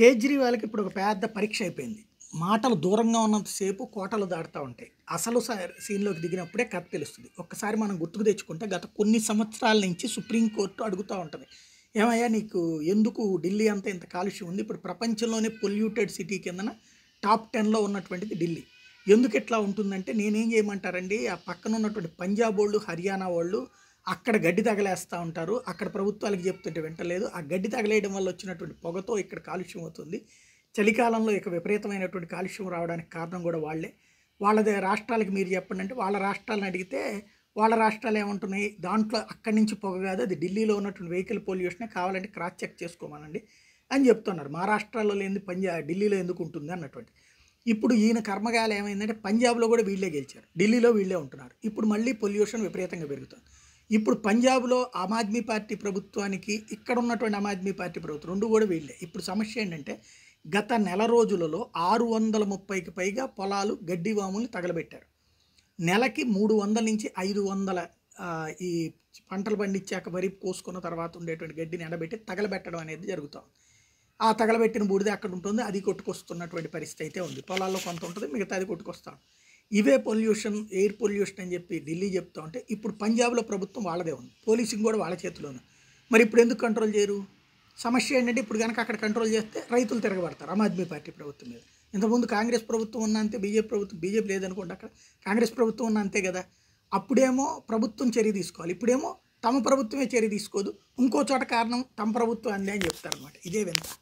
కేజ్రీవాల్కి ఇప్పుడు ఒక పెద్ద పరీక్ష అయిపోయింది మాటలు దూరంగా ఉన్నంతసేపు కోటలు దాడుతూ ఉంటాయి అసలు సీన్లోకి దిగినప్పుడే కథ తెలుస్తుంది ఒక్కసారి మనం గుర్తుకు తెచ్చుకుంటే గత కొన్ని సంవత్సరాల నుంచి సుప్రీంకోర్టు అడుగుతూ ఉంటుంది ఏమయ్యా నీకు ఎందుకు ఢిల్లీ అంతా ఇంత కాలుష్యం ఉంది ఇప్పుడు ప్రపంచంలోనే పొల్యూటెడ్ సిటీ కిందన టాప్ టెన్లో ఉన్నటువంటిది ఢిల్లీ ఎందుకు ఎట్లా ఉంటుందంటే నేనేం చేయమంటారండి ఆ పక్కన ఉన్నటువంటి పంజాబ్ వాళ్ళు హర్యానా వాళ్ళు అక్కడ గడ్డి తగలేస్తూ ఉంటారు అక్కడ ప్రభుత్వాలకు చెప్తుంటే వింటలేదు ఆ గడ్డి తగలేయడం వల్ల వచ్చినటువంటి పొగతో ఇక్కడ కాలుష్యం అవుతుంది చలికాలంలో ఇక విపరీతమైనటువంటి కాలుష్యం రావడానికి కారణం కూడా వాళ్ళే వాళ్ళ రాష్ట్రాలకు మీరు చెప్పండి అంటే వాళ్ళ రాష్ట్రాలను అడిగితే వాళ్ళ రాష్ట్రాలు ఏమంటున్నాయి దాంట్లో అక్కడి నుంచి పొగ కాదు అది ఢిల్లీలో ఉన్నటువంటి వెహికల్ పొల్యూషనే కావాలంటే క్రాస్ చెక్ చేసుకోమనండి అని చెప్తున్నారు మా రాష్ట్రాల్లో లేని పంజాబ్ ఢిల్లీలో ఎందుకు ఉంటుంది అన్నటువంటి ఇప్పుడు ఈయన కర్మగాలు ఏమైందంటే పంజాబ్లో కూడా వీళ్ళే గెలిచారు ఢిల్లీలో వీళ్ళే ఉంటున్నారు ఇప్పుడు మళ్ళీ పొల్యూషన్ విపరీతంగా పెరుగుతుంది ఇప్పుడు పంజాబ్లో ఆమ్ ఆద్మీ పార్టీ ప్రభుత్వానికి ఇక్కడ ఉన్నటువంటి ఆమ్ ఆద్మీ పార్టీ ప్రభుత్వం రెండు కూడా వీళ్ళే ఇప్పుడు సమస్య ఏంటంటే గత నెల రోజులలో ఆరు వందల ముప్పైకి పైగా పొలాలు గడ్డి వాముల్ని తగలబెట్టారు నెలకి మూడు వందల నుంచి ఐదు వందల ఈ పంటలు పండించాక వరి కోసుకున్న తర్వాత ఉండేటువంటి గడ్డిని ఎండబెట్టి తగలబెట్టడం అనేది జరుగుతుంది ఆ తగలబెట్టిన బూడిద అక్కడ ఉంటుంది అది కొట్టుకొస్తున్నటువంటి పరిస్థితి అయితే ఉంది పొలాల్లో కొంత ఉంటుంది మిగతా అది కొట్టుకొస్తాం ఇవే పొల్యూషన్ ఎయిర్ పొల్యూషన్ అని చెప్పి ఢిల్లీ చెప్తా ఉంటే ఇప్పుడు పంజాబ్లో ప్రభుత్వం వాళ్ళదే ఉంది పోలీసింగ్ కూడా వాళ్ళ చేతిలోను మరి ఇప్పుడు ఎందుకు కంట్రోల్ చేయరు సమస్య ఏంటంటే ఇప్పుడు కనుక అక్కడ కంట్రోల్ చేస్తే రైతులు తిరగబడతారు ఆమ్ ఆద్మీ పార్టీ ప్రభుత్వం మీద ఇంతకుముందు కాంగ్రెస్ ప్రభుత్వం ఉన్న అంతే బీజేపీ ప్రభుత్వం బీజేపీ లేదనుకోండి అక్కడ కాంగ్రెస్ ప్రభుత్వం ఉన్న అంతే కదా అప్పుడేమో ప్రభుత్వం చర్య తీసుకోవాలి ఇప్పుడేమో తమ ప్రభుత్వమే చర్య తీసుకోదు ఇంకో చోట కారణం తమ ప్రభుత్వం అందే అని చెప్తారనమాట ఇదే వింత